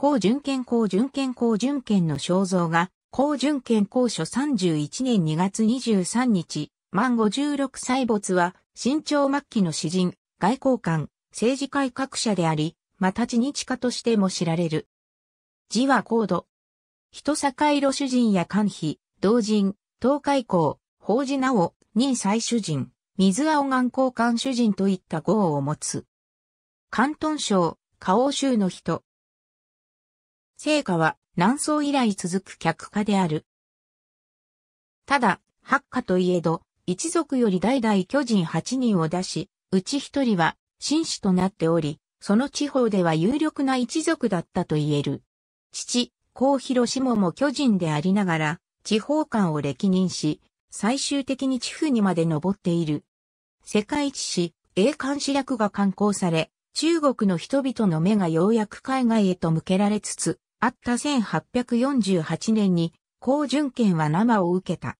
高純権高純権高純権の肖像が、高準健高所31年2月23日、満56歳没は、新朝末期の詩人、外交官、政治改革者であり、また地日家としても知られる。字は高度。人坂色主人や官妃、同人、東海港、法事なお、任祭主人、水青岩交換主人といった号を持つ。関東省、花王州の人、成果は南宋以来続く客家である。ただ、八家といえど、一族より代々巨人8人を出し、うち一人は紳士となっており、その地方では有力な一族だったと言える。父、幸広下も巨人でありながら、地方官を歴任し、最終的に地府にまで登っている。世界一史、英漢史略が刊行され、中国の人々の目がようやく海外へと向けられつつ、あった1848年に、高順権は生を受けた。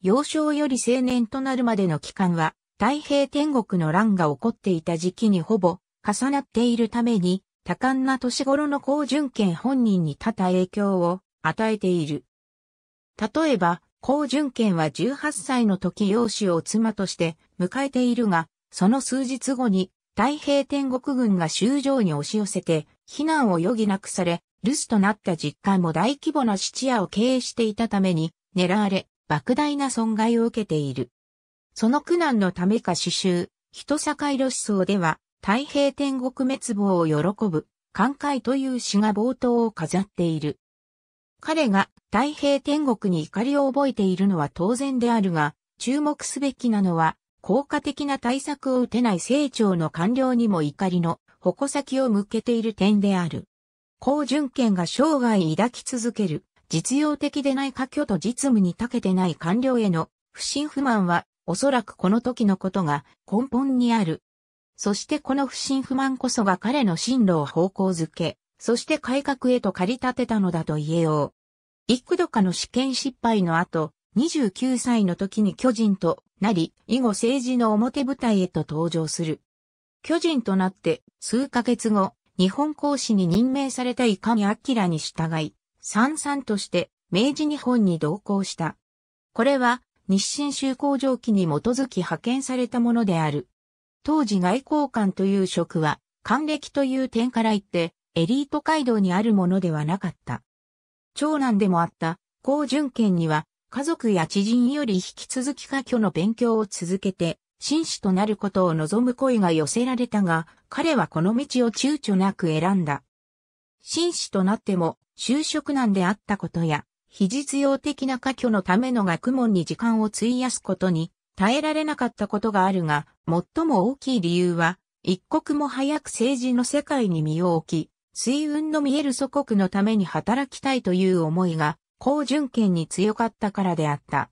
幼少より青年となるまでの期間は、太平天国の乱が起こっていた時期にほぼ重なっているために、多感な年頃の高順権本人に多々影響を与えている。例えば、高順権は18歳の時養子を妻として迎えているが、その数日後に太平天国軍が修城に押し寄せて、避難を余儀なくされ、留守となった実家も大規模な質屋を経営していたために、狙われ、莫大な損害を受けている。その苦難のためか刺繍、人境路思想では、太平天国滅亡を喜ぶ、寛解という詩が冒頭を飾っている。彼が太平天国に怒りを覚えているのは当然であるが、注目すべきなのは、効果的な対策を打てない成長の官僚にも怒りの矛先を向けている点である。高純権が生涯抱き続ける、実用的でない過去と実務に長けてない官僚への不信不満は、おそらくこの時のことが根本にある。そしてこの不信不満こそが彼の進路を方向づけ、そして改革へと駆り立てたのだと言えよう。幾度かの試験失敗の後、29歳の時に巨人となり、以後政治の表舞台へと登場する。巨人となって数ヶ月後、日本公使に任命された伊上明に従い、三々として明治日本に同行した。これは日清修行条記に基づき派遣されたものである。当時外交官という職は、還暦という点から言って、エリート街道にあるものではなかった。長男でもあった、高純賢には、家族や知人より引き続き科挙の勉強を続けて、紳士となることを望む声が寄せられたが、彼はこの道を躊躇なく選んだ。紳士となっても、就職難であったことや、非実用的な科挙のための学問に時間を費やすことに、耐えられなかったことがあるが、最も大きい理由は、一刻も早く政治の世界に身を置き、水運の見える祖国のために働きたいという思いが、高純権に強かったからであった。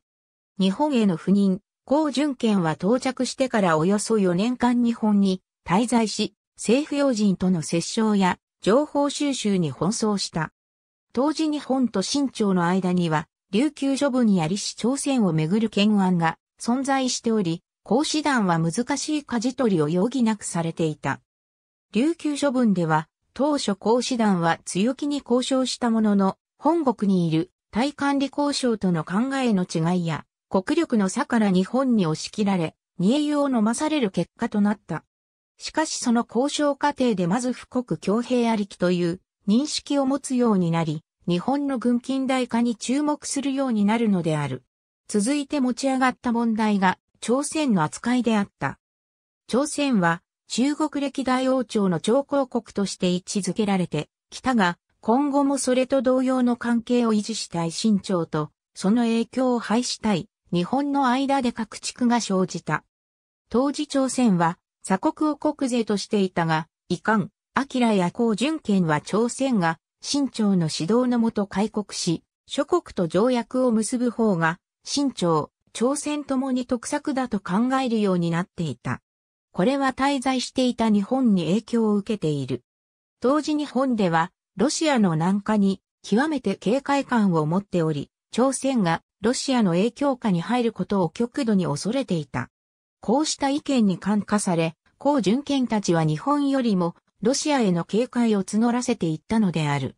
日本への不妊、高淳権は到着してからおよそ4年間日本に滞在し、政府要人との接触や情報収集に奔走した。当時日本と清朝の間には、琉球処分やりし朝鮮をめぐる懸案が存在しており、孔子団は難しい舵取りを余儀なくされていた。琉球処分では、当初孔子団は強気に交渉したものの、本国にいる対管理交渉との考えの違いや、国力の差から日本に押し切られ、煮え湯を飲まされる結果となった。しかしその交渉過程でまず富国強兵ありきという認識を持つようになり、日本の軍近代化に注目するようになるのである。続いて持ち上がった問題が朝鮮の扱いであった。朝鮮は中国歴代王朝の朝貢国として位置づけられて、北が今後もそれと同様の関係を維持したい新朝と、その影響を排したい日本の間で各地区が生じた。当時朝鮮は鎖国を国税としていたが、遺憾、明や高淳権は朝鮮が清朝の指導のもと開国し、諸国と条約を結ぶ方が、清朝、朝鮮ともに得策だと考えるようになっていた。これは滞在していた日本に影響を受けている。当時日本では、ロシアの南下に極めて警戒感を持っており、朝鮮がロシアの影響下に入ることを極度に恐れていた。こうした意見に感化され、高純権たちは日本よりもロシアへの警戒を募らせていったのである。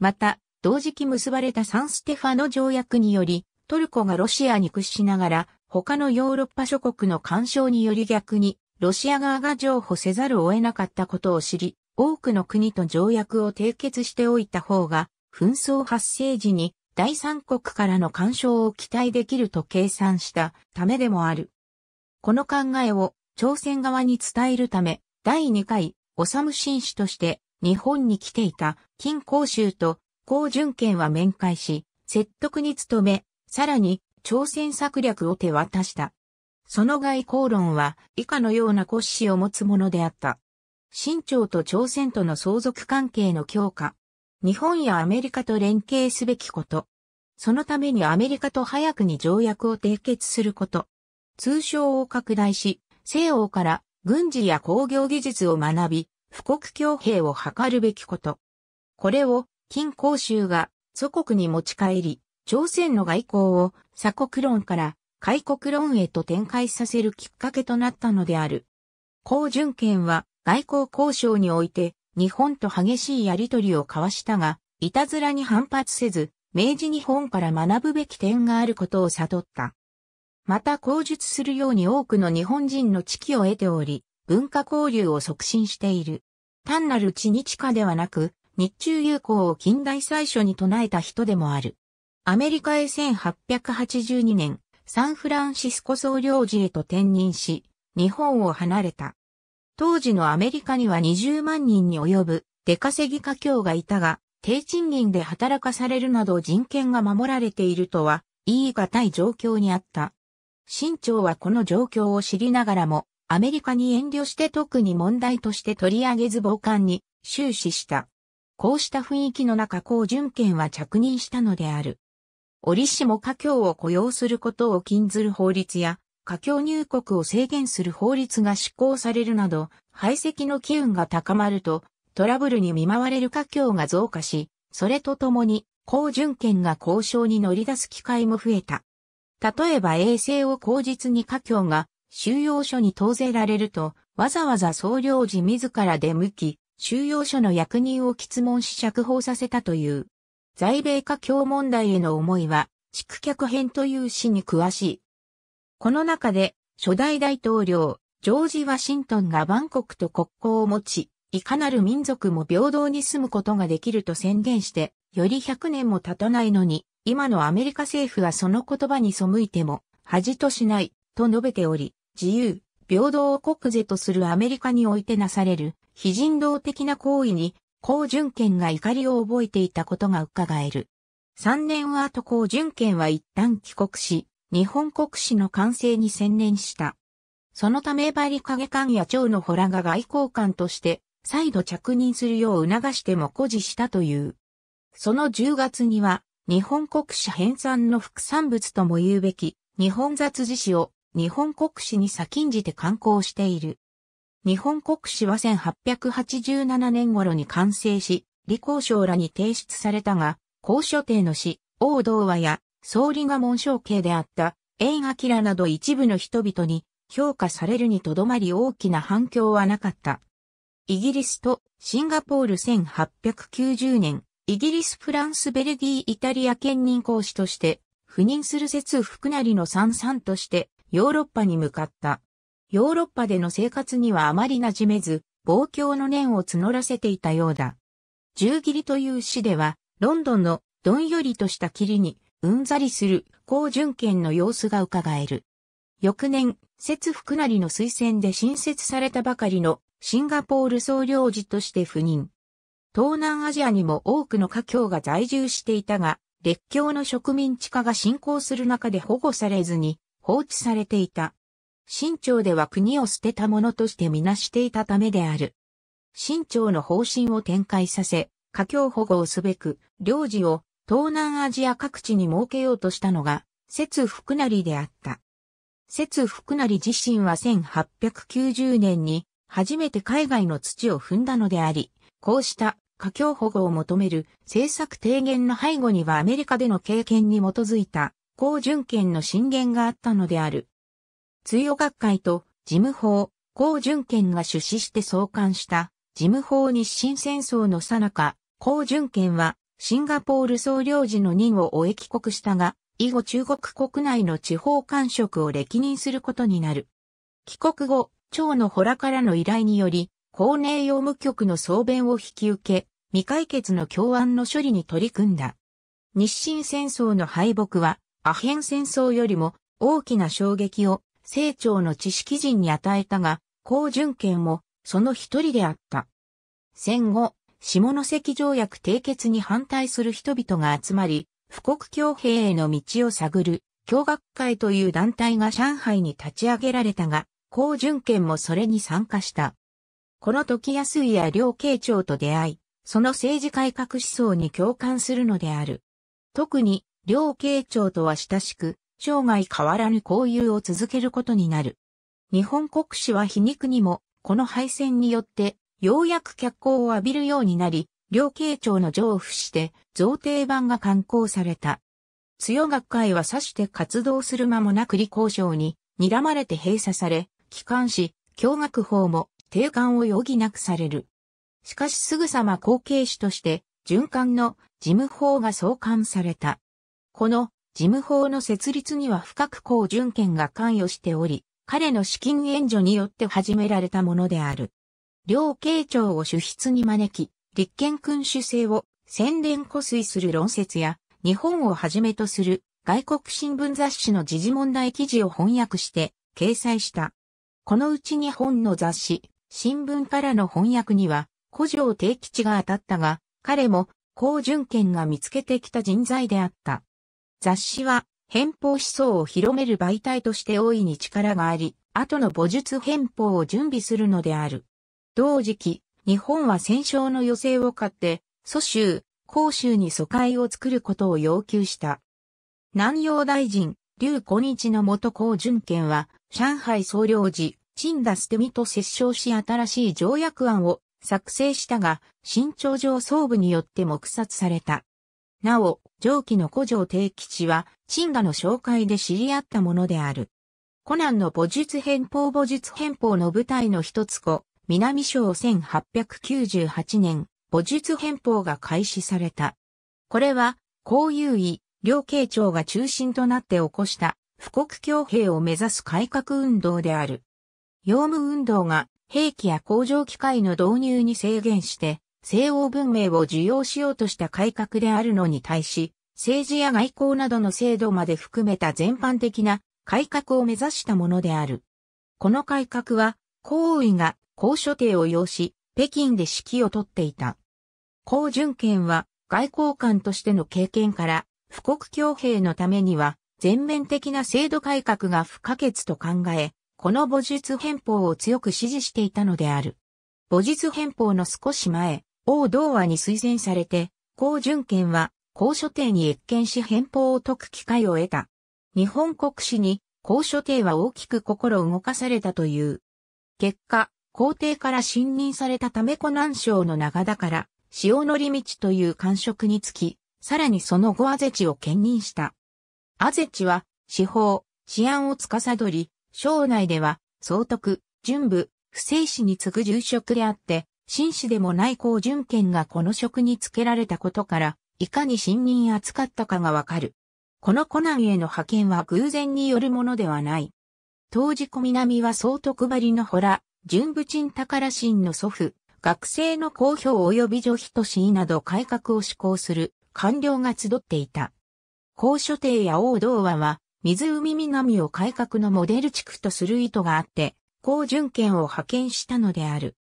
また、同時期結ばれたサンステファの条約により、トルコがロシアに屈しながら、他のヨーロッパ諸国の干渉により逆に、ロシア側が譲歩せざるを得なかったことを知り、多くの国と条約を締結しておいた方が、紛争発生時に第三国からの干渉を期待できると計算したためでもある。この考えを朝鮮側に伝えるため、第2回、オサム紳士として日本に来ていた金光州と高純権は面会し、説得に努め、さらに朝鮮策略を手渡した。その外交論は以下のような骨子を持つものであった。清朝と朝鮮との相続関係の強化、日本やアメリカと連携すべきこと。そのためにアメリカと早くに条約を締結すること。通称を拡大し、西欧から軍事や工業技術を学び、富国強兵を図るべきこと。これを、金公衆が祖国に持ち帰り、朝鮮の外交を鎖国論から開国論へと展開させるきっかけとなったのである。高純権は外交交渉において日本と激しいやりとりを交わしたが、いたずらに反発せず、明治日本から学ぶべき点があることを悟った。また口述するように多くの日本人の知識を得ており、文化交流を促進している。単なる地日化ではなく、日中友好を近代最初に唱えた人でもある。アメリカへ1882年、サンフランシスコ総領事へと転任し、日本を離れた。当時のアメリカには20万人に及ぶ出稼ぎ家境がいたが、低賃金で働かされるなど人権が守られているとは言い難い状況にあった。新朝はこの状況を知りながらも、アメリカに遠慮して特に問題として取り上げず傍観に終始した。こうした雰囲気の中、高純権は着任したのである。折しも家境を雇用することを禁ずる法律や、華境入国を制限する法律が施行されるなど、排斥の機運が高まると、トラブルに見舞われる華僑が増加し、それとともに、高準権が交渉に乗り出す機会も増えた。例えば衛星を口実に華僑が収容所に投ぜられると、わざわざ総領事自ら出向き、収容所の役人を質問し釈放させたという。在米華僑問題への思いは、宿客編という詩に詳しいこの中で、初代大統領、ジョージ・ワシントンがバンコクと国交を持ち、いかなる民族も平等に住むことができると宣言して、より100年も経たないのに、今のアメリカ政府はその言葉に背いても、恥としない、と述べており、自由、平等を国是とするアメリカにおいてなされる、非人道的な行為に、高純権が怒りを覚えていたことが伺える。3年は後高純権は一旦帰国し、日本国史の完成に専念した。そのためバリカゲ官や長のホラが外交官として再度着任するよう促しても誇示したという。その10月には日本国史編纂の副産物とも言うべき日本雑誌史を日本国史に先んじて刊行している。日本国史は1887年頃に完成し、李光省らに提出されたが、高所定の詩、王道和や総理が紋章系であった映明キラなど一部の人々に評価されるにとどまり大きな反響はなかった。イギリスとシンガポール1890年、イギリス、フランス、ベルギー、イタリア兼任講師として、赴任する説福成の三々としてヨーロッパに向かった。ヨーロッパでの生活にはあまり馴染めず、望郷の念を募らせていたようだ。十切りという詩では、ロンドンのどんよりとした霧にうんざりする、高純権の様子が伺える。翌年、節福りの推薦で新設されたばかりのシンガポール総領事として赴任。東南アジアにも多くの華僑が在住していたが、列強の植民地化が進行する中で保護されずに放置されていた。清朝では国を捨てたものとしてみなしていたためである。清朝の方針を展開させ、華僑保護をすべく、領事を東南アジア各地に設けようとしたのが、節福成であった。節福成自身は1890年に初めて海外の土を踏んだのであり、こうした家境保護を求める政策提言の背後にはアメリカでの経験に基づいた高淳権の進言があったのである。通予学会と事務法、高淳権が出資して創刊した事務法日清戦争の最中、高淳権はシンガポール総領事の任を終え帰国したが、以後中国国内の地方官職を歴任することになる。帰国後、長のラからの依頼により、公寧用務局の総弁を引き受け、未解決の教案の処理に取り組んだ。日清戦争の敗北は、アヘン戦争よりも大きな衝撃を清朝の知識人に与えたが、高純権もその一人であった。戦後、下関条約締結に反対する人々が集まり、富国強兵への道を探る、共学会という団体が上海に立ち上げられたが、高淳県もそれに参加した。この時安井や両慶長と出会い、その政治改革思想に共感するのである。特に、両慶長とは親しく、生涯変わらぬ交友を続けることになる。日本国史は皮肉にも、この敗戦によってようやく脚光を浴びるようになり、両慶長の上付して、贈呈版が刊行された。強学会は指して活動する間もなく理工省に、睨まれて閉鎖され、帰還し、教学法も、定款を余儀なくされる。しかしすぐさま後継士として、循環の事務法が創刊された。この事務法の設立には深く高純権が関与しており、彼の資金援助によって始められたものである。両慶長を主筆に招き、立憲君主制を宣伝古水する論説や、日本をはじめとする外国新聞雑誌の時事問題記事を翻訳して掲載した。このうち日本の雑誌、新聞からの翻訳には、古城定吉が当たったが、彼も、高純権が見つけてきた人材であった。雑誌は、偏方思想を広める媒体として大いに力があり、後の母術偏方を準備するのである。同時期、日本は戦勝の余勢を買って、蘇州、広州に疎開を作ることを要求した。南洋大臣、劉古日の元高順権は、上海総領事、陳田捨美と折衝し新しい条約案を作成したが、新潮上総部によって黙殺された。なお、上記の古城定吉は、陳田の紹介で知り合ったものである。コナンの母術編法母術編法の舞台の一つ子、南省1898年、母術変法が開始された。これは、公有医、両慶長が中心となって起こした、富国強兵を目指す改革運動である。用務運動が兵器や工場機械の導入に制限して、西欧文明を受容しようとした改革であるのに対し、政治や外交などの制度まで含めた全般的な改革を目指したものである。この改革は、行為が高所帝を要し、北京で指揮を取っていた。高純権は外交官としての経験から、富国強兵のためには全面的な制度改革が不可欠と考え、この母術変法を強く支持していたのである。母術変法の少し前、王道和に推薦されて、高純権は高所帝に越見し変法を解く機会を得た。日本国史に高所帝は大きく心動かされたという。結果、皇帝から信任されたため湖南省の長田から、潮乗り道という官職につき、さらにその後アゼチを兼任した。アゼチは、司法、治安を司り、省内では、総督、巡部、不正士に次ぐ重職であって、紳士でもない公準権がこの職につけられたことから、いかに信任扱ったかがわかる。この湖南への派遣は偶然によるものではない。当時小南は総督張りのほら、純武鎮宝神の祖父、学生の公表及び女人市など改革を施行する官僚が集っていた。高所邸や王道和は、湖南を改革のモデル地区とする意図があって、高純権を派遣したのである。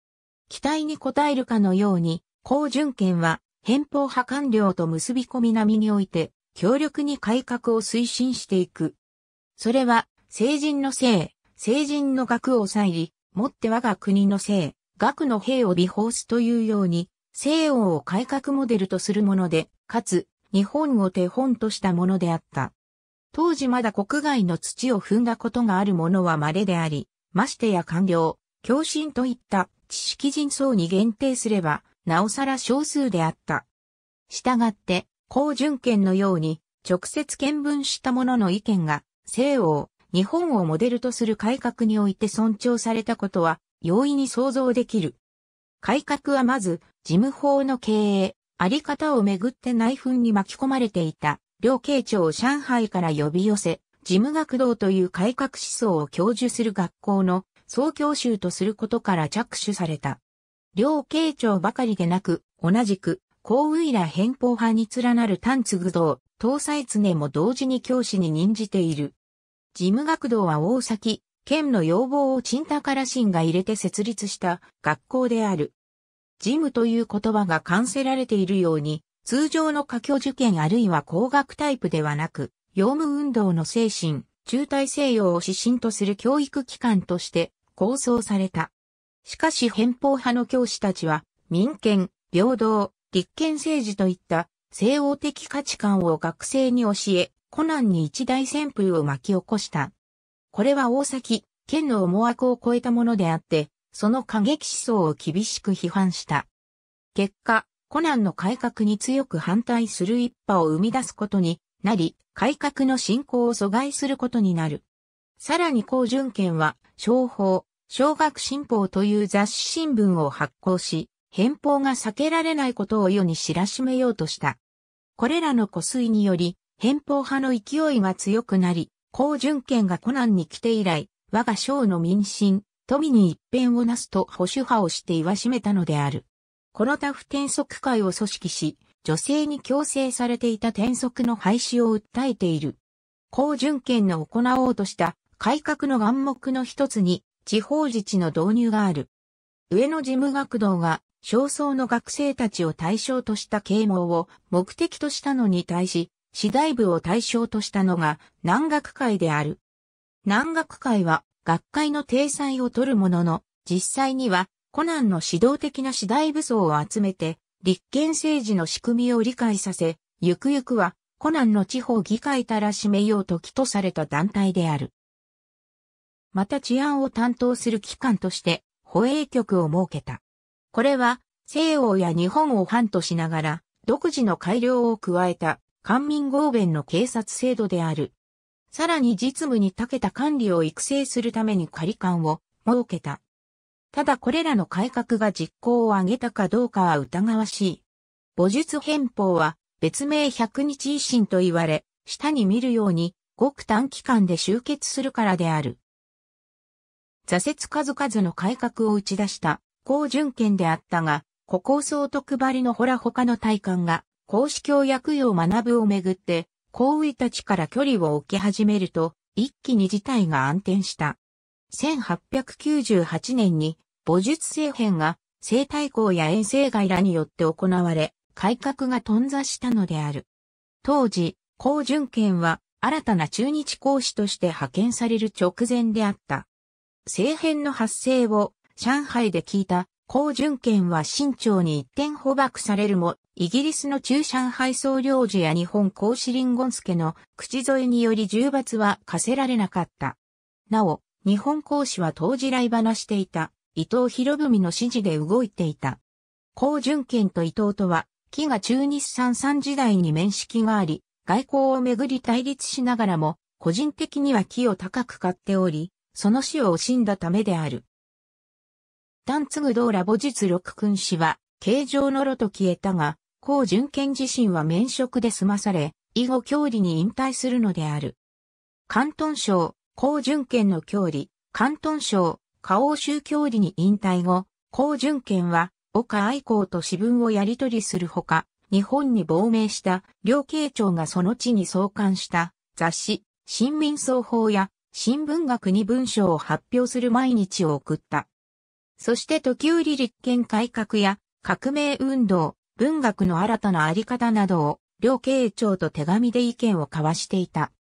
期待に応えるかのように、高純権は、偏方派官僚と結び込み並みにおいて、強力に改革を推進していく。それは、成人の性、成人の学を抑えり、もって我が国の性、学の兵を美法すというように、西欧を改革モデルとするもので、かつ、日本を手本としたものであった。当時まだ国外の土を踏んだことがあるものは稀であり、ましてや官僚、教信といった知識人層に限定すれば、なおさら少数であった。したがって、高純権のように、直接見聞した者の意見が、西欧、日本をモデルとする改革において尊重されたことは容易に想像できる。改革はまず、事務法の経営、あり方をめぐって内紛に巻き込まれていた、両慶長を上海から呼び寄せ、事務学堂という改革思想を教授する学校の総教習とすることから着手された。両慶長ばかりでなく、同じく、公務員ら変法派に連なる丹継堂、東西常も同時に教師に任じている。事務学童は大崎、県の要望を陳高ら新が入れて設立した学校である。事務という言葉が完成られているように、通常の科挙受験あるいは工学タイプではなく、業務運動の精神、中大西洋を指針とする教育機関として構想された。しかし憲法派の教師たちは、民権、平等、立憲政治といった西欧的価値観を学生に教え、コナンに一大旋風を巻き起こした。これは大崎、県の思惑を超えたものであって、その過激思想を厳しく批判した。結果、コナンの改革に強く反対する一派を生み出すことになり、改革の進行を阻害することになる。さらに高順県は、商法、小学新報という雑誌新聞を発行し、返報が避けられないことを世に知らしめようとした。これらの湖水により、憲法派の勢いが強くなり、高順権がコナンに来て以来、我が省の民心、富に一変をなすと保守派をして言わしめたのである。このタフ転則会を組織し、女性に強制されていた転則の廃止を訴えている。高順権の行おうとした改革の眼目の一つに、地方自治の導入がある。上野事務学堂が焦燥の学生たちを対象とした啓蒙を目的としたのに対し、次第部を対象としたのが南学会である。南学会は学会の体裁を取るものの、実際にはコナンの指導的な次第部層を集めて、立憲政治の仕組みを理解させ、ゆくゆくはコナンの地方議会たらしめようと起とされた団体である。また治安を担当する機関として保衛局を設けた。これは西欧や日本を反としながら独自の改良を加えた官民合弁の警察制度である。さらに実務に長けた管理を育成するために仮官を設けた。ただこれらの改革が実行を挙げたかどうかは疑わしい。母術変法は別名百日維新と言われ、下に見るように、ごく短期間で集結するからである。挫折数々の改革を打ち出した、高順権であったが、古を総督張りのほら他の大官が、孔子教役用学ぶをめぐって、孔位たちから距離を置き始めると、一気に事態が暗転した。1898年に、母術政変が、政態校や遠征外らによって行われ、改革が頓挫したのである。当時、高淳権は、新たな中日講師として派遣される直前であった。政変の発生を上海で聞いた高淳権は清朝に一点捕獲されるも、イギリスの中上海総領事や日本公子林言助の口添えにより重罰は課せられなかった。なお、日本公子は当時来話していた、伊藤博文の指示で動いていた。高淳権と伊藤とは、木が中日三三時代に面識があり、外交をめぐり対立しながらも、個人的には木を高く買っており、その死を惜しんだためである。旦次道ラ母実六君子は、形状の炉と消えたが、高純賢自身は免職で済まされ、以後郷里に引退するのである。関東省、高純賢の郷里、関東省、花王州郷里に引退後、高純賢は、岡愛公と私文をやり取りするほか、日本に亡命した両慶長がその地に創刊した雑誌、新民総法や新聞学に文章を発表する毎日を送った。そして時折立憲改革や革命運動、文学の新たなあり方などを両慶長と手紙で意見を交わしていた。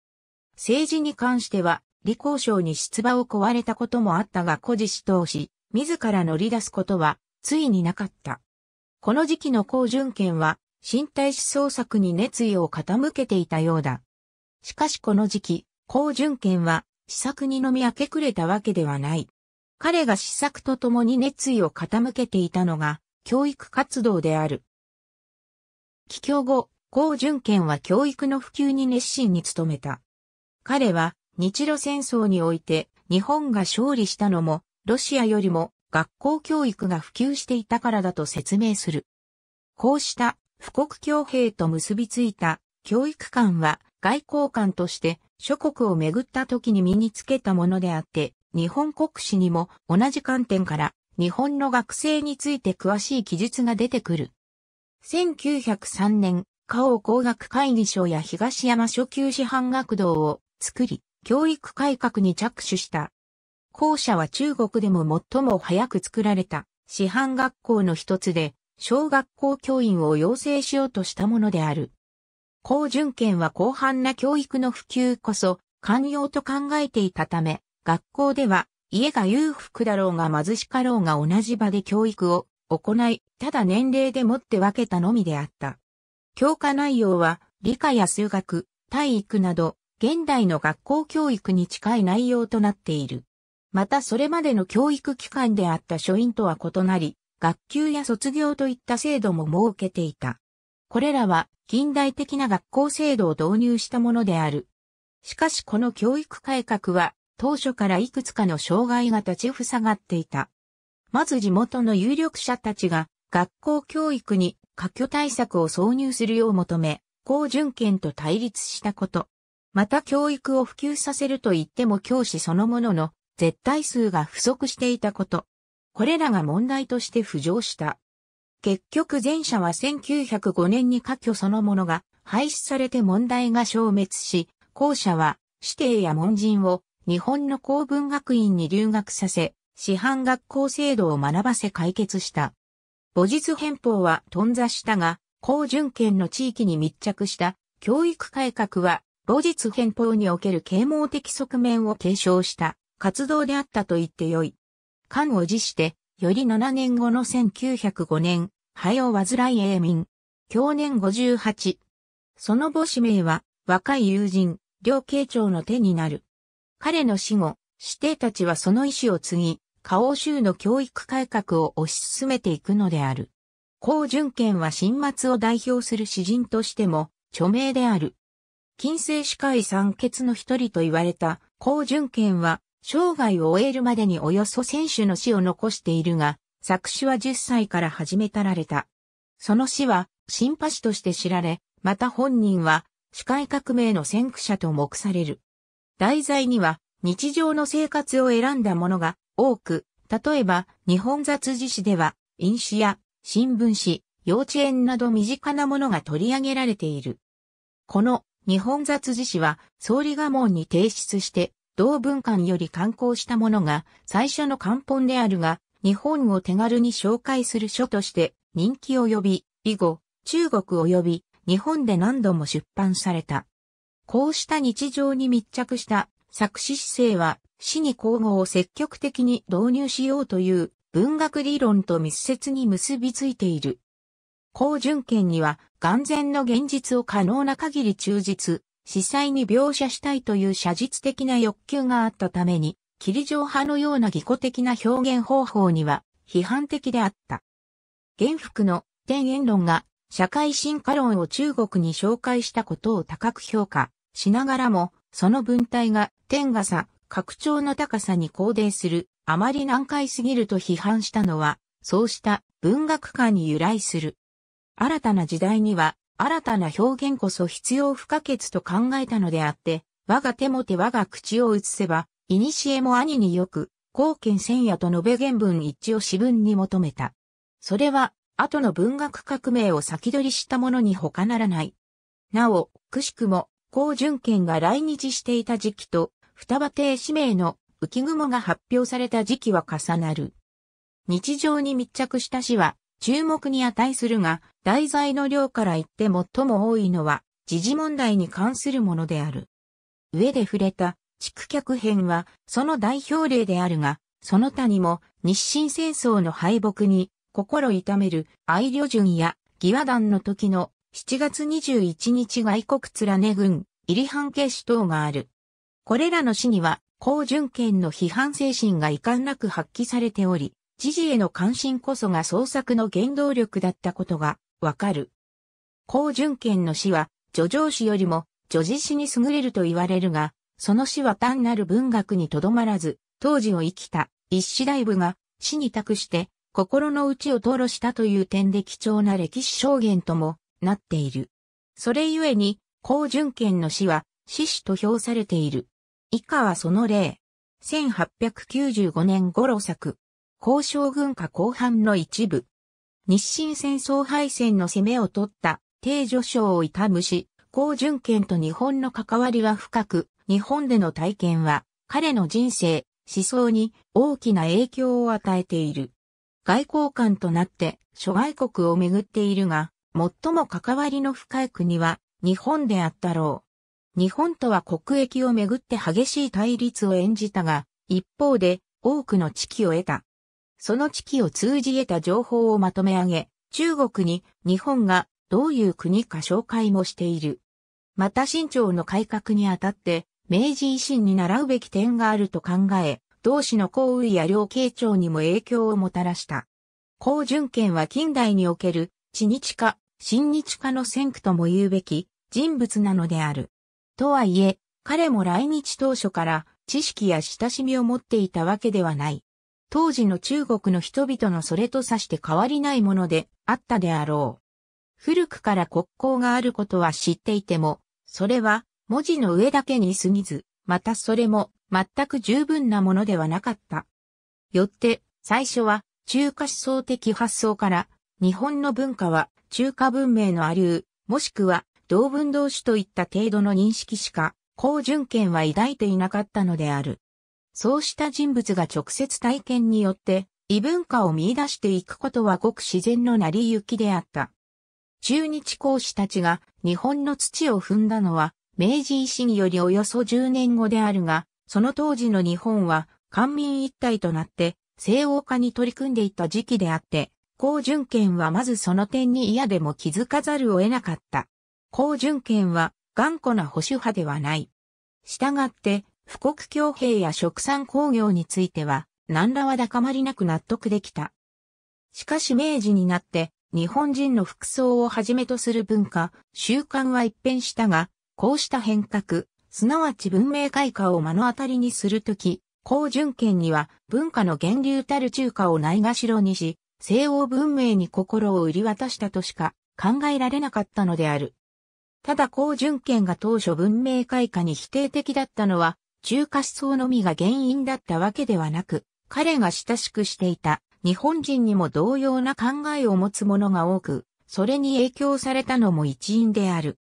政治に関しては、李光省に出馬を壊れたこともあったが孤児死闘し、自ら乗り出すことは、ついになかった。この時期の高淳権は、身体思想作に熱意を傾けていたようだ。しかしこの時期、高淳権は、施策に飲み明け暮れたわけではない。彼が施策とともに熱意を傾けていたのが、教育活動である。帰郷後、高純健は教育の普及に熱心に努めた。彼は日露戦争において日本が勝利したのもロシアよりも学校教育が普及していたからだと説明する。こうした富国強兵と結びついた教育観は外交官として諸国を巡った時に身につけたものであって日本国史にも同じ観点から日本の学生について詳しい記述が出てくる。1903年、花王工学会議所や東山初級師範学堂を作り、教育改革に着手した。校舎は中国でも最も早く作られた師範学校の一つで、小学校教員を養成しようとしたものである。高準権は広範な教育の普及こそ、寛容と考えていたため、学校では、家が裕福だろうが貧しかろうが同じ場で教育を行い、ただ年齢でもって分けたのみであった。教科内容は、理科や数学、体育など、現代の学校教育に近い内容となっている。またそれまでの教育機関であった書院とは異なり、学級や卒業といった制度も設けていた。これらは近代的な学校制度を導入したものである。しかしこの教育改革は当初からいくつかの障害が立ちふさがっていた。まず地元の有力者たちが学校教育に過去対策を挿入するよう求め、高準権と対立したこと。また教育を普及させると言っても教師そのものの絶対数が不足していたこと。これらが問題として浮上した。結局前者は1905年に過挙そのものが廃止されて問題が消滅し、後者は指定や門人を日本の公文学院に留学させ、師範学校制度を学ばせ解決した。母実編法は頓挫したが、高順権の地域に密着した教育改革は、母実編法における啓蒙的側面を継承した活動であったと言ってよい。官を辞して、より7年後の1905年、早を患い永民。去年58。その母子名は、若い友人、両慶長の手になる。彼の死後、師弟たちはその意志を継ぎ、下王州の教育改革を推し進めていくのである。高純賢は新末を代表する詩人としても著名である。近世司会三傑の一人と言われた高純賢は生涯を終えるまでにおよそ千種の詩を残しているが、作詞は10歳から始めたられた。その詩は、新派詩として知られ、また本人は、司会革命の先駆者と目される。題材には日常の生活を選んだものが多く、例えば日本雑誌誌では飲酒や新聞紙、幼稚園など身近なものが取り上げられている。この日本雑誌誌は総理画門に提出して同文館より刊行したものが最初の漢本であるが日本を手軽に紹介する書として人気を呼び以後中国及び日本で何度も出版された。こうした日常に密着した作詞姿勢は、詩に交互を積極的に導入しようという文学理論と密接に結びついている。高純権には、眼前の現実を可能な限り忠実、司祭に描写したいという写実的な欲求があったために、霧状派のような技巧的な表現方法には批判的であった。元服の天演論が社会進化論を中国に紹介したことを高く評価しながらも、その文体が天下さ、拡張の高さに肯定する、あまり難解すぎると批判したのは、そうした文学観に由来する。新たな時代には、新たな表現こそ必要不可欠と考えたのであって、我が手も手我が口を移せば、古も兄によく、貢献千夜と述べ原文一致を私文に求めた。それは、後の文学革命を先取りしたものに他ならない。なお、くしくも、高純賢が来日していた時期と、双葉亭氏名の浮雲が発表された時期は重なる。日常に密着した詩は、注目に値するが、題材の量から言って最も多いのは、時事問題に関するものである。上で触れた、築客編は、その代表例であるが、その他にも、日清戦争の敗北に、心痛める愛旅順や義和団の時の7月21日外国連ね軍入りン決死等がある。これらの死には、高順権の批判精神が遺憾なく発揮されており、知事への関心こそが創作の原動力だったことがわかる。高順権の死は、叙情詩よりも叙事詩に優れると言われるが、その死は単なる文学にとどまらず、当時を生きた一子大部が死に託して心の内を吐露したという点で貴重な歴史証言ともなっている。それゆえに、高淳賢の死は死死と評されている。以下はその例。1895年頃作。交渉軍下後半の一部。日清戦争敗戦の攻めを取った低序章を痛むし、高淳賢と日本の関わりは深く、日本での体験は彼の人生、思想に大きな影響を与えている。外交官となって諸外国を巡っているが、最も関わりの深い国は日本であったろう。日本とは国益をめぐって激しい対立を演じたが、一方で多くの知識を得た。その知識を通じ得た情報をまとめ上げ、中国に日本がどういう国か紹介もしている。また清朝の改革にあたって、明治維新に習うべき点があると考え、同市の降雨や両慶長にも影響をもたらした。高順権は近代における、地日化、新日化の先駆とも言うべき人物なのである。とはいえ、彼も来日当初から知識や親しみを持っていたわけではない。当時の中国の人々のそれとさして変わりないものであったであろう。古くから国交があることは知っていても、それは文字の上だけに過ぎず、またそれも全く十分なものではなかった。よって、最初は中華思想的発想から、日本の文化は中華文明の亜流、もしくは同文同種といった程度の認識しか、高純権は抱いていなかったのである。そうした人物が直接体験によって、異文化を見出していくことはごく自然の成り行きであった。中日講師たちが日本の土を踏んだのは、明治維新よりおよそ10年後であるが、その当時の日本は官民一体となって西欧化に取り組んでいた時期であって、高純権はまずその点に嫌でも気づかざるを得なかった。高純権は頑固な保守派ではない。したがって、富国強兵や食産工業については、何らは高まりなく納得できた。しかし明治になって、日本人の服装をはじめとする文化、習慣は一変したが、こうした変革、すなわち文明開化を目の当たりにするとき、高純権には文化の源流たる中華をないがしろにし、西欧文明に心を売り渡したとしか考えられなかったのである。ただ高純権が当初文明開化に否定的だったのは、中華思想のみが原因だったわけではなく、彼が親しくしていた日本人にも同様な考えを持つ者が多く、それに影響されたのも一因である。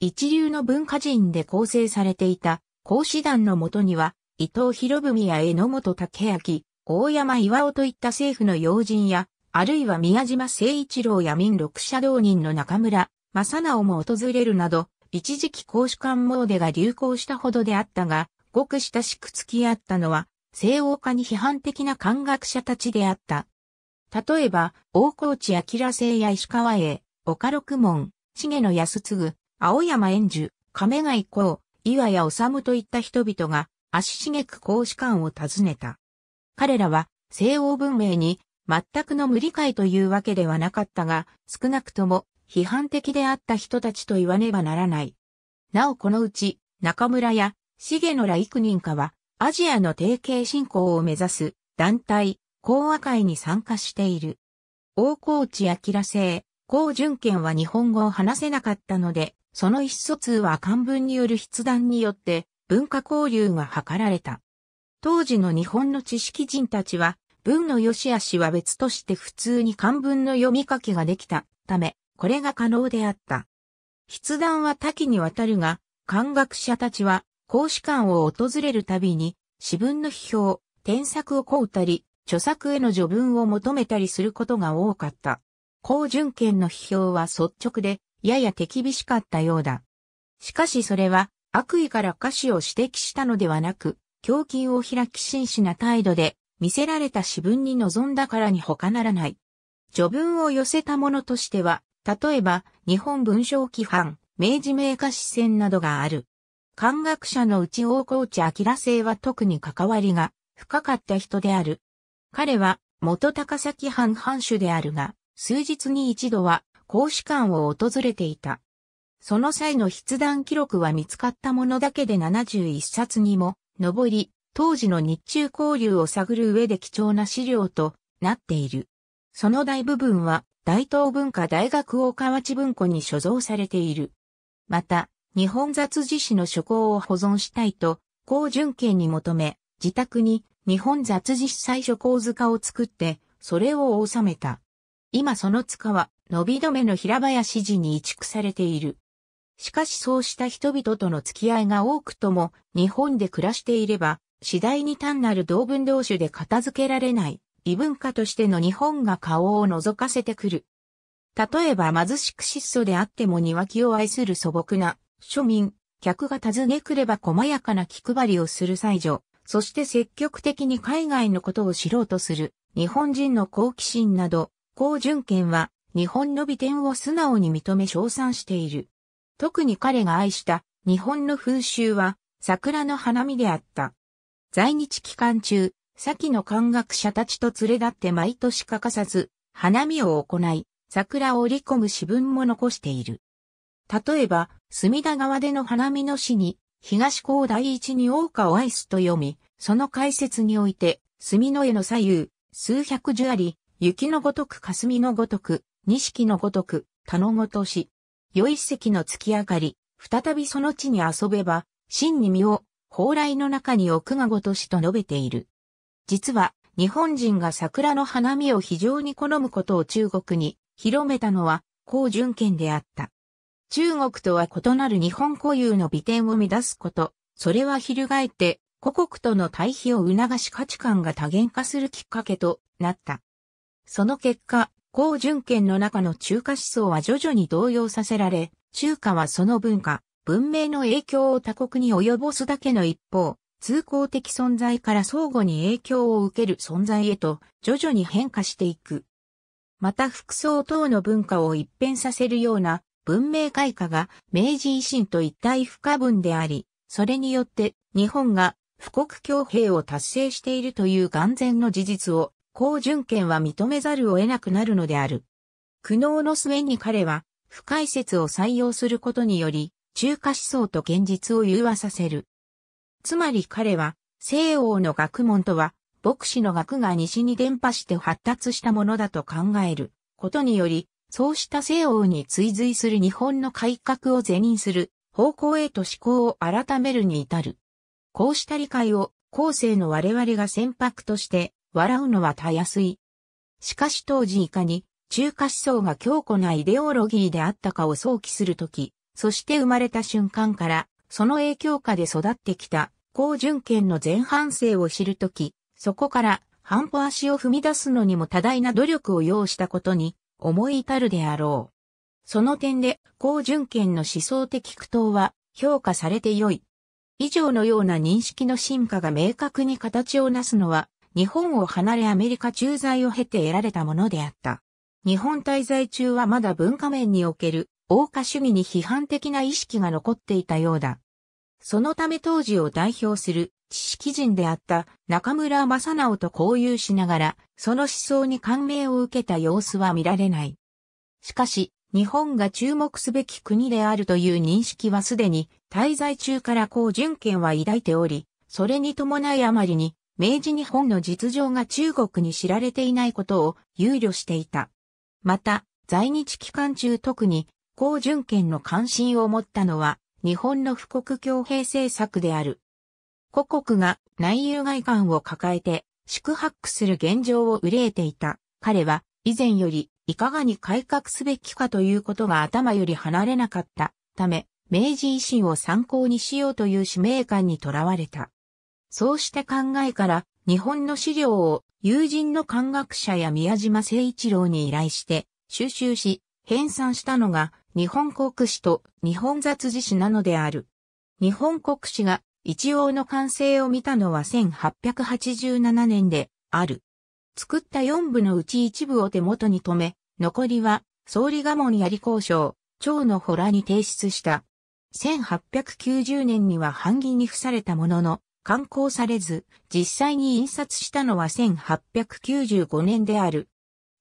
一流の文化人で構成されていた、講師団のもとには、伊藤博文や榎本武明、大山岩尾といった政府の要人や、あるいは宮島誠一郎や民六社道人の中村、正直も訪れるなど、一時期公主官詣が流行したほどであったが、ごく親しく付き合ったのは、西欧化に批判的な漢学者たちであった。例えば、大河内明製や石川栄、岡六門、重野安次、青山円樹、亀貝光、岩屋治といった人々が足しげく公使館を訪ねた。彼らは西欧文明に全くの無理解というわけではなかったが、少なくとも批判的であった人たちと言わねばならない。なおこのうち、中村や重野ら幾人かは、アジアの提携振興を目指す団体、講和会に参加している。大河内明製、高淳健は日本語を話せなかったので、その一疎通は漢文による筆談によって文化交流が図られた。当時の日本の知識人たちは、文の良し悪しは別として普通に漢文の読み書きができたため、これが可能であった。筆談は多岐にわたるが、漢学者たちは、公使館を訪れるたびに、詩文の批評、添削を請うたり、著作への序文を求めたりすることが多かった。好純権の批評は率直で、やや手厳しかったようだ。しかしそれは悪意から歌詞を指摘したのではなく、胸筋を開き真摯な態度で見せられた詩文に臨んだからに他ならない。序文を寄せたものとしては、例えば日本文章規範、明治名歌詞戦などがある。漢学者のうち大河内明星は特に関わりが深かった人である。彼は元高崎藩藩主であるが、数日に一度は公使館を訪れていた。その際の筆談記録は見つかったものだけで71冊にも上り、当時の日中交流を探る上で貴重な資料となっている。その大部分は大東文化大学大河内文庫に所蔵されている。また、日本雑誌誌の書庫を保存したいと、高純慶に求め、自宅に日本雑誌誌最初図塚を作って、それを収めた。今その塚は伸び止めの平林寺に移築されている。しかしそうした人々との付き合いが多くとも日本で暮らしていれば次第に単なる同文同種で片付けられない異文化としての日本が顔を覗かせてくる。例えば貧しく質素であっても庭木を愛する素朴な庶民、客が訪ねくれば細やかな気配りをする才女、そして積極的に海外のことを知ろうとする日本人の好奇心など、高純権は日本の美点を素直に認め称賛している。特に彼が愛した日本の風習は桜の花見であった。在日期間中、先の観学者たちと連れ立って毎年欠かさず、花見を行い、桜を織り込む詩文も残している。例えば、隅田川での花見の詩に、東高第一に大花を愛すと読み、その解説において、墨の絵の左右、数百樹あり、雪のごとく霞のごとく、錦のごとく、田のごとし。余一石の月明かり、再びその地に遊べば、真に身を、蓬莱の中に置くがごとしと述べている。実は、日本人が桜の花見を非常に好むことを中国に広めたのは、高純県であった。中国とは異なる日本固有の美点を乱すこと、それは翻って、古国との対比を促し価値観が多元化するきっかけとなった。その結果、高純圏の中の中華思想は徐々に動揺させられ、中華はその文化、文明の影響を他国に及ぼすだけの一方、通行的存在から相互に影響を受ける存在へと徐々に変化していく。また服装等の文化を一変させるような文明開化が明治維新と一体不可分であり、それによって日本が富国強兵を達成しているという眼前の事実を好循権は認めざるを得なくなるのである。苦悩の末に彼は、不解説を採用することにより、中華思想と現実を融和させる。つまり彼は、西欧の学問とは、牧師の学が西に伝播して発達したものだと考えることにより、そうした西欧に追随する日本の改革を是認する方向へと思考を改めるに至る。こうした理解を後世の我々が船舶として笑うのはたやすい。しかし当時いかに、中華思想が強固なイデオロギーであったかを想起するとき、そして生まれた瞬間から、その影響下で育ってきた、高純権の前半生を知るとき、そこから、半歩足を踏み出すのにも多大な努力を要したことに、思い至るであろう。その点で、高純権の思想的苦闘は、評価されて良い。以上のような認識の進化が明確に形をなすのは、日本を離れアメリカ駐在を経て得られたものであった。日本滞在中はまだ文化面における、大化主義に批判的な意識が残っていたようだ。そのため当時を代表する知識人であった中村正直と交友しながら、その思想に感銘を受けた様子は見られない。しかし、日本が注目すべき国であるという認識はすでに、滞在中から高純権は抱いており、それに伴いあまりに、明治日本の実情が中国に知られていないことを憂慮していた。また、在日期間中特に、高純権の関心を持ったのは、日本の富国強兵政策である。故国が内憂外患を抱えて、宿泊する現状を憂えていた。彼は、以前より、いかがに改革すべきかということが頭より離れなかったため、明治維新を参考にしようという使命感にとらわれた。そうした考えから、日本の資料を友人の漢学者や宮島誠一郎に依頼して、収集し、編纂したのが、日本国史と日本雑誌史なのである。日本国史が一応の完成を見たのは1887年である。作った四部のうち一部を手元に留め、残りは総理賀門や李交渉、長のホラに提出した。1890年には版木に付されたものの、刊行されず、実際に印刷したのは1895年である。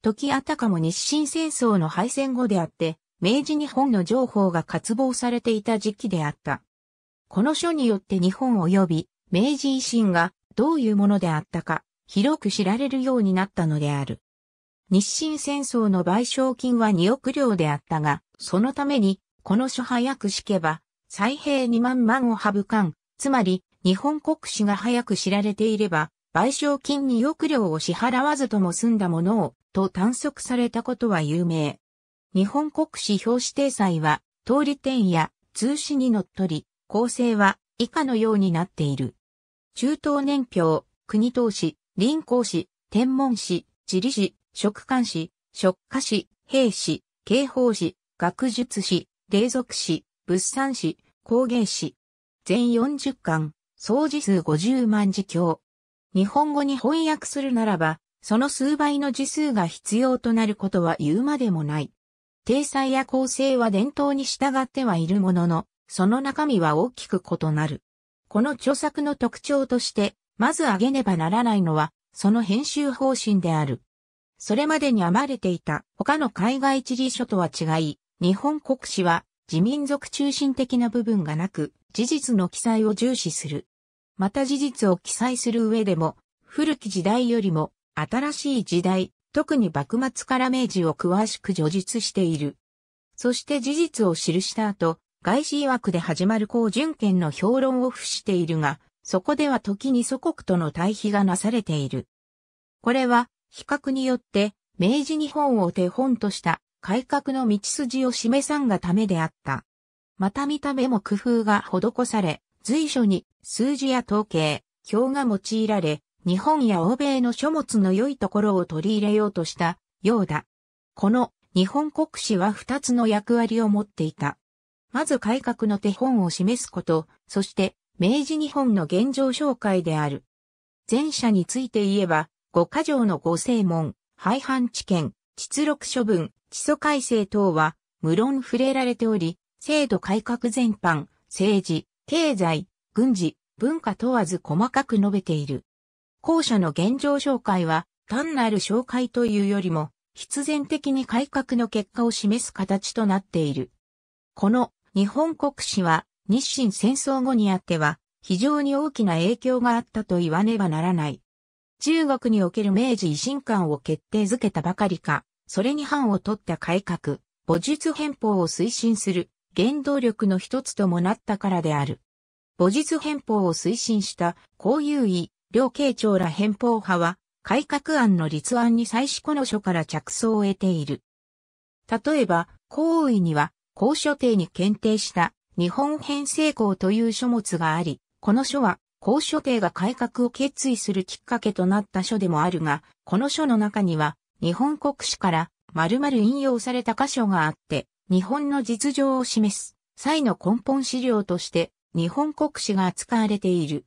時あたかも日清戦争の敗戦後であって、明治日本の情報が渇望されていた時期であった。この書によって日本及び明治維新がどういうものであったか、広く知られるようになったのである。日清戦争の賠償金は2億両であったが、そのために、この書早く敷けば、再兵2万万を省かん、つまり、日本国史が早く知られていれば、賠償金に抑料を支払わずとも済んだものを、と探索されたことは有名。日本国史表紙定裁は、通り点や通史にのっとり、構成は以下のようになっている。中東年表、国投資、臨港市、天文史、地理市、食官市、食家市、兵士、警報市、学術市、霊属市、物産市、工芸市。全40巻。総字数50万字教。日本語に翻訳するならば、その数倍の字数が必要となることは言うまでもない。体裁や構成は伝統に従ってはいるものの、その中身は大きく異なる。この著作の特徴として、まず挙げねばならないのは、その編集方針である。それまでに編まれていた他の海外地理書とは違い、日本国史は自民族中心的な部分がなく、事実の記載を重視する。また事実を記載する上でも、古き時代よりも新しい時代、特に幕末から明治を詳しく叙述している。そして事実を記した後、外資曰くで始まる高準権の評論を付しているが、そこでは時に祖国との対比がなされている。これは、比較によって、明治日本を手本とした改革の道筋を示さんがためであった。また見た目も工夫が施され、随所に数字や統計、表が用いられ、日本や欧米の書物の良いところを取り入れようとしたようだ。この日本国史は二つの役割を持っていた。まず改革の手本を示すこと、そして明治日本の現状紹介である。前者について言えば、五箇条の五正門、廃藩置県、秩録処分、地礎改正等は、無論触れられており、制度改革全般、政治、経済、軍事、文化問わず細かく述べている。後者の現状紹介は、単なる紹介というよりも、必然的に改革の結果を示す形となっている。この日本国史は日清戦争後にあっては非常に大きな影響があったと言わねばならない。中国における明治維新観を決定づけたばかりか、それに反を取った改革、母術変法を推進する原動力の一つともなったからである。母実変法を推進した公有意、両慶長ら変法派は、改革案の立案に際しこの書から着想を得ている。例えば、公意には、公書廷に検定した日本編成校という書物があり、この書は公書廷が改革を決意するきっかけとなった書でもあるが、この書の中には日本国史から丸々引用された箇所があって、日本の実情を示す際の根本資料として日本国史が扱われている。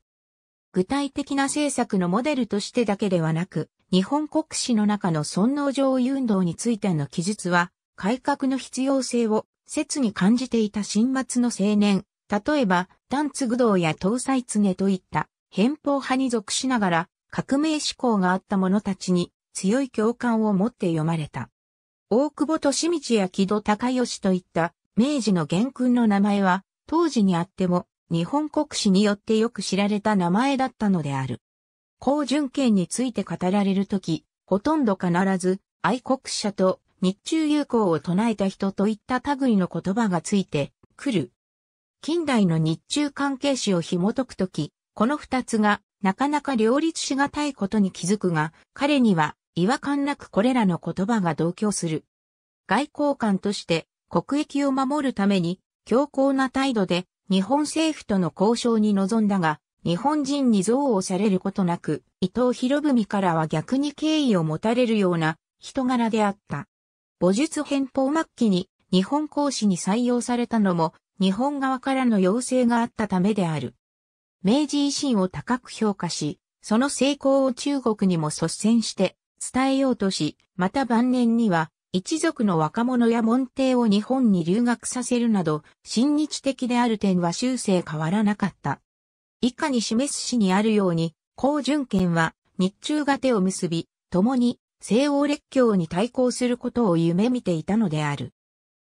具体的な政策のモデルとしてだけではなく、日本国史の中の尊皇上運動についての記述は、改革の必要性を切に感じていた新末の青年、例えば、丹津愚道や東西常といった偏方派に属しながら、革命志向があった者たちに強い共感を持って読まれた。大久保利道や木戸孝義といった明治の元勲の名前は当時にあっても日本国史によってよく知られた名前だったのである。高順権について語られるとき、ほとんど必ず愛国者と日中友好を唱えた人といった類の言葉がついてくる。近代の日中関係史を紐解くとき、この二つがなかなか両立しがたいことに気づくが、彼には違和感なくこれらの言葉が同居する。外交官として国益を守るために強硬な態度で日本政府との交渉に臨んだが、日本人に憎悪されることなく、伊藤博文からは逆に敬意を持たれるような人柄であった。母術返法末期に日本講師に採用されたのも日本側からの要請があったためである。明治維新を高く評価し、その成功を中国にも率先して伝えようとし、また晩年には、一族の若者や門弟を日本に留学させるなど、親日的である点は終生変わらなかった。以下に示す詩にあるように、高淳権は日中が手を結び、共に西欧列強に対抗することを夢見ていたのである。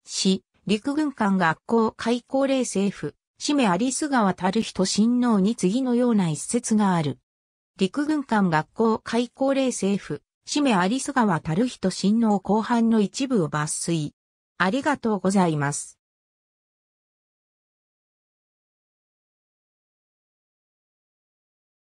詩、陸軍艦学校開校令政府、氏名有栖川たる人親王に次のような一節がある。陸軍艦学校開校令政府、氏名有栖川樽人親王後半の一部を抜粋。ありがとうございます。